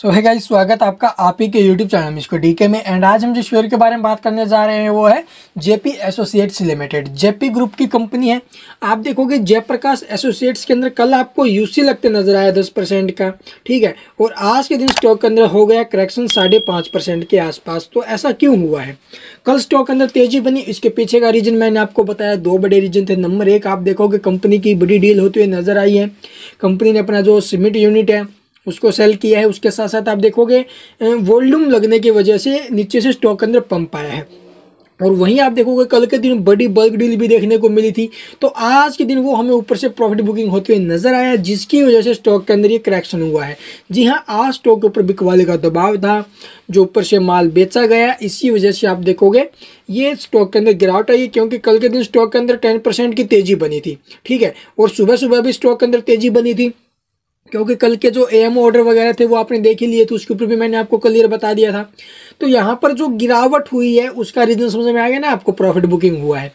सो है गाइस स्वागत आपका आप ही के यूट्यूब चैनल में इसको डीके में एंड आज हम जिस शेयर के बारे में बात करने जा रहे हैं वो है Jaypee Associates Limited Jaypee group की कंपनी है आप देखोगे जयप्रकाश एसोसिएट्स के अंदर कल आपको यूसी लगते नजर आया दस परसेंट का ठीक है और आज के दिन स्टॉक के अंदर हो गया करेक्शन साढ़े पाँच परसेंट के आसपास तो ऐसा क्यों हुआ है कल स्टॉक के अंदर तेजी बनी इसके पीछे का रीजन मैंने आपको बताया दो बड़े रीजन थे नंबर एक आप देखोगे कंपनी की बड़ी डील होती हुई नजर आई है कंपनी ने अपना जो सीमेंट यूनिट है उसको सेल किया है उसके साथ साथ आप देखोगे वॉल्यूम लगने की वजह से नीचे से स्टॉक के अंदर पंप आया है और वहीं आप देखोगे कल के दिन बड़ी बल्क डील भी देखने को मिली थी तो आज के दिन वो हमें ऊपर से प्रॉफिट बुकिंग होते हुए नजर आया जिसकी वजह से स्टॉक के अंदर ये करेक्शन हुआ है जी हाँ आज स्टॉक के ऊपर बिकवाले का दबाव था जो ऊपर से माल बेचा गया इसी वजह से आप देखोगे ये स्टॉक के अंदर गिरावट आई है क्योंकि कल के दिन स्टॉक के अंदर टेन की तेज़ी बनी थी ठीक है और सुबह सुबह भी स्टॉक के अंदर तेज़ी बनी थी क्योंकि कल के जो एम ऑर्डर वगैरह थे वो आपने देख ही लिए थे उसके ऊपर भी मैंने आपको क्लियर बता दिया था तो यहाँ पर जो गिरावट हुई है उसका रीजन समझ में आ गया ना आपको प्रॉफिट बुकिंग हुआ है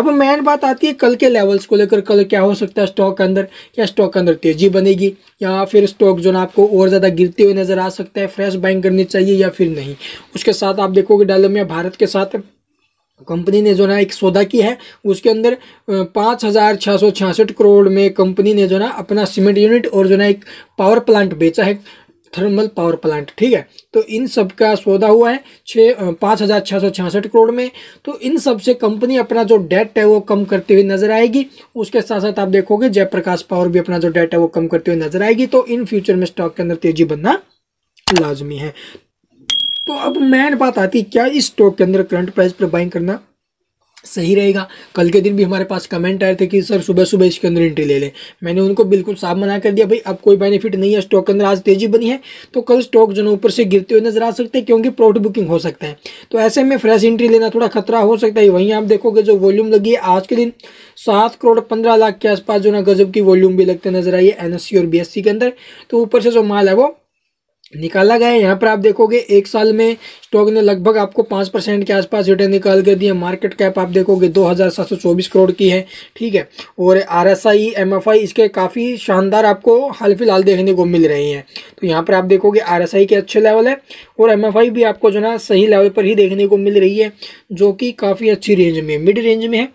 अब मेन बात आती है कल के लेवल्स को लेकर कल क्या हो सकता है स्टॉक के अंदर क्या स्टॉक के अंदर तेजी बनेगी या फिर स्टॉक जो ना आपको और ज़्यादा गिरते हुए नज़र आ सकता है फ्रेश बाइंग करनी चाहिए या फिर नहीं उसके साथ आप देखोगे डालो में भारत के साथ कंपनी ने जो ना एक सौदा की है उसके अंदर पाँच हज़ार छः सौ छियासठ करोड़ में कंपनी ने जो ना अपना सीमेंट यूनिट और जो ना एक पावर प्लांट बेचा है थर्मल पावर प्लांट ठीक है तो इन सब का सौदा हुआ है छः पाँच हज़ार छः सौ छियासठ करोड़ में तो इन सब से कंपनी अपना जो डेट है वो कम करती हुई नजर आएगी उसके साथ साथ आप देखोगे जयप्रकाश पावर भी अपना जो डेट है वो कम करते हुए नजर आएगी तो इन फ्यूचर में स्टॉक के अंदर तेजी बनना लाजमी है तो अब मैन बात आती है क्या इस स्टॉक के अंदर करंट प्राइस पर बाइंग करना सही रहेगा कल के दिन भी हमारे पास कमेंट आए थे कि सर सुबह सुबह इसके अंदर एंट्री ले लें मैंने उनको बिल्कुल साफ मना कर दिया भाई अब कोई बेनिफिट नहीं है स्टॉक के अंदर आज तेजी बनी है तो कल स्टॉक जो है ऊपर से गिरते हुए नजर आ सकते हैं क्योंकि प्रॉफिट बुकिंग हो सकता है तो ऐसे में फ्रेश एंट्री लेना थोड़ा खतरा हो सकता है वहीं आप देखोगे जो वॉल्यूम लगी है आज के दिन सात करोड़ पंद्रह लाख के आसपास जो ना गजब की वॉल्यूम भी लगते नजर आई है एन और बी के अंदर तो ऊपर से जो माल है वो निकाला गया है यहाँ पर आप देखोगे एक साल में स्टॉक ने लगभग आपको पाँच परसेंट के आसपास रिटर्न निकाल कर दिया मार्केट कैप आप देखोगे दो हज़ार सात सौ चौबीस करोड़ की है ठीक है और R S I M F I इसके काफ़ी शानदार आपको हाल फिलहाल देखने को मिल रही हैं तो यहाँ पर आप देखोगे आर एस आई के अच्छे लेवल है और एम एफ आई भी आपको जो ना सही लेवल पर ही देखने को मिल रही है जो कि काफ़ी अच्छी रेंज में मिड रेंज में है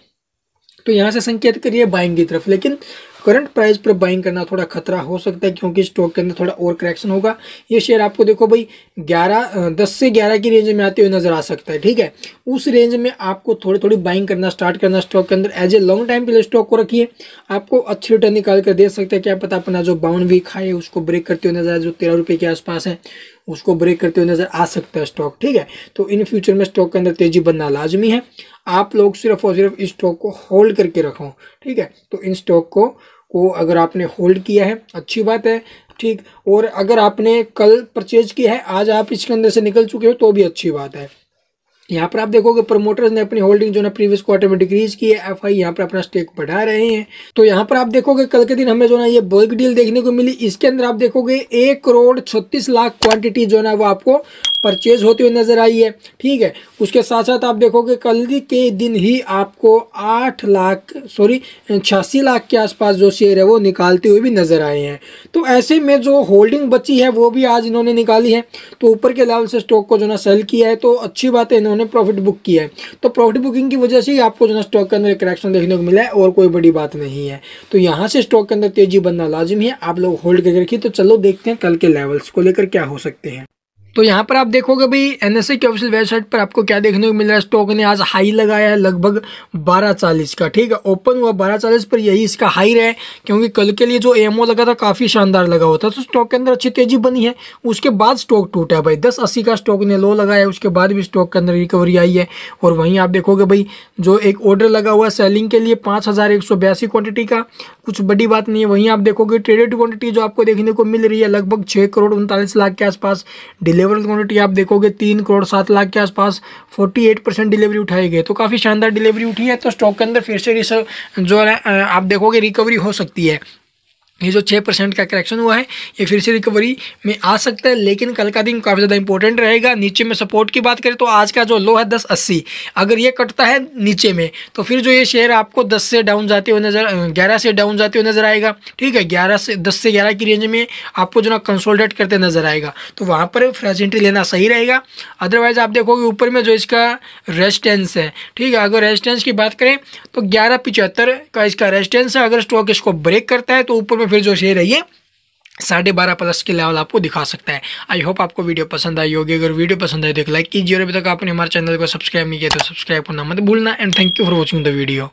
तो यहाँ से संकेत करिए बाइंग की तरफ लेकिन करंट प्राइस पर बाइंग करना थोड़ा खतरा हो सकता है क्योंकि स्टॉक के अंदर थोड़ा और करेक्शन होगा ये शेयर आपको देखो भाई ग्यारह दस से ग्यारह की रेंज में आते हुए नजर आ सकता है ठीक है उस रेंज में आपको थोड़ी थोड़ी बाइंग करना स्टार्ट करना स्टॉक के अंदर एज ए लॉन्ग टाइम के लिए स्टॉक को रखिए आपको अच्छी रिटर्न निकाल कर दे सकते हैं क्या पता अपना जो बाउंड वीक है उसको ब्रेक करते हुए नजर जो तेरह रुपये के आसपास है उसको ब्रेक करते हुए नजर आ सकता है स्टॉक ठीक है तो इन फ्यूचर में स्टॉक के अंदर तेजी बनना लाजमी है आप लोग सिर्फ और सिर्फ इस स्टॉक को होल्ड करके रखो ठीक है तो इन स्टॉक को को अगर आपने होल्ड किया है अच्छी बात है ठीक और अगर आपने कल परचेज किया है आज आप इसके अंदर से निकल चुके हो तो भी अच्छी बात है यहाँ पर आप देखोगे प्रमोटर्स ने अपनी होल्डिंग जो ना प्रीवियस क्वार्टर में डिक्रीज की है एफ आई यहाँ पर अपना स्टेक बढ़ा रहे हैं तो यहाँ पर आप देखोगे कल के दिन हमें जो ना ये बल्क डील देखने को मिली इसके अंदर आप देखोगे एक करोड़ छत्तीस लाख क्वांटिटी जो ना वो आपको परचेज होते हुए नज़र आई है ठीक है उसके साथ साथ आप देखोगे कल के दिन ही आपको आठ लाख सॉरी छियासी लाख के आसपास जो शेयर है वो निकालते हुए भी नज़र आए हैं तो ऐसे में जो होल्डिंग बची है वो भी आज इन्होंने निकाली है तो ऊपर के लेवल से स्टॉक को जो ना सेल किया है तो अच्छी बात है इन्होंने प्रॉफिट बुक किया है तो प्रॉफिट बुकिंग की वजह से ही आपको जो ना स्टॉक के अंदर करेक्शन देखने को मिला है और कोई बड़ी बात नहीं है तो यहाँ से स्टॉक के अंदर तेजी बनना लाजिम है आप लोग होल्ड करके रखिए तो चलो देखते हैं कल के लेवल्स को लेकर क्या हो सकते हैं तो यहाँ पर आप देखोगे भाई एन की ऑफिशियल वेबसाइट पर आपको क्या देखने को मिल रहा है स्टॉक ने आज हाई लगाया है लगभग बारह चालीस का ठीक है ओपन हुआ बारह चालीस पर यही इसका हाई रहा है क्योंकि कल के लिए जो एमओ लगा था काफ़ी शानदार लगा हुआ था तो स्टॉक के अंदर अच्छी तेजी बनी है उसके बाद स्टॉक टूटा भाई दस अस्सी का स्टॉक ने लो लगाया है उसके बाद भी स्टॉक के अंदर रिकवरी आई है और वहीं आप देखोगे भाई जो एक ऑर्डर लगा हुआ है सेलिंग के लिए पाँच क्वांटिटी का कुछ बड़ी बात नहीं है वहीं आप देखोगे ट्रेडेड क्वांटिटी जो आपको देखने को मिल रही है लगभग छः करोड़ उनतालीस लाख के आसपास डिलीवर डिलीवर क्वान्टिटी आप देखोगे तीन करोड़ सात लाख के आसपास फोर्टी एट परसेंट डिलीवरी उठाई गई तो काफ़ी शानदार डिलीवरी उठी है तो स्टॉक के अंदर फिर से जो है आप देखोगे रिकवरी हो सकती है ये जो छः परसेंट का करेक्शन हुआ है ये फिर से रिकवरी में आ सकता है लेकिन कल का दिन काफ़ी ज़्यादा इंपॉर्टेंट रहेगा नीचे में सपोर्ट की बात करें तो आज का जो लो है दस अस्सी अगर ये कटता है नीचे में तो फिर जो ये शेयर आपको दस से डाउन जाते हुए नज़र ग्यारह से डाउन जाते हुए नज़र आएगा ठीक है ग्यारह से दस से ग्यारह की रेंज में आपको जो ना कंसोल्टेट करते नज़र आएगा तो वहाँ पर फ्रेश एंट्री लेना सही रहेगा अदरवाइज़ आप देखोगे ऊपर में जो इसका रेजिस्टेंस है ठीक है अगर रेजिस्टेंस की बात करें तो ग्यारह पिचहत्तर का इसका रेजिस्टेंस है अगर स्टॉक इसको ब्रेक करता है तो ऊपर में फिर जो शेयर है ये साढ़े बारह प्लस के लेवल आपको दिखा सकता है आई होप आपको वीडियो पसंद आई होगी अगर वीडियो पसंद आए तो लाइक कीजिए और अभी तक आपने हमारे चैनल को सब्सक्राइब नहीं किया तो सब्सक्राइब करना मत भूलना and thank you for watching the video